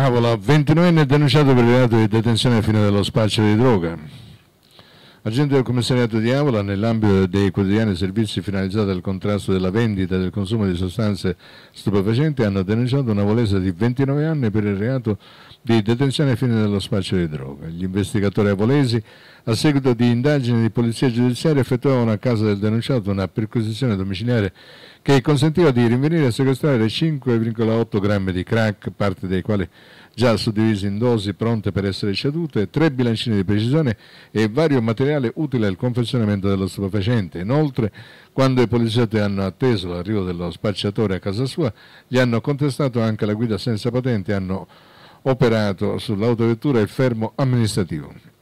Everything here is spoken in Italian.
Avola, 29enne denunciato per il reato di detenzione a fine dello spaccio di droga. Agente del commissariato di Avola, nell'ambito dei quotidiani servizi finalizzati al contrasto della vendita e del consumo di sostanze stupefacenti, hanno denunciato una volesa di 29 anni per il reato di detenzione a fine dello spaccio di droga. Gli investigatori avolesi, a seguito di indagini di polizia giudiziaria, effettuavano a casa del denunciato una perquisizione domiciliare che consentiva di rinvenire e sequestrare 5,8 grammi di crack, parte dei quali già suddivisi in dosi pronte per essere cedute, tre bilancini di precisione e vario materiale utile al confezionamento dello stupefacente. Inoltre, quando i poliziotti hanno atteso l'arrivo dello spacciatore a casa sua, gli hanno contestato anche la guida senza patente e hanno operato sull'autovettura il fermo amministrativo.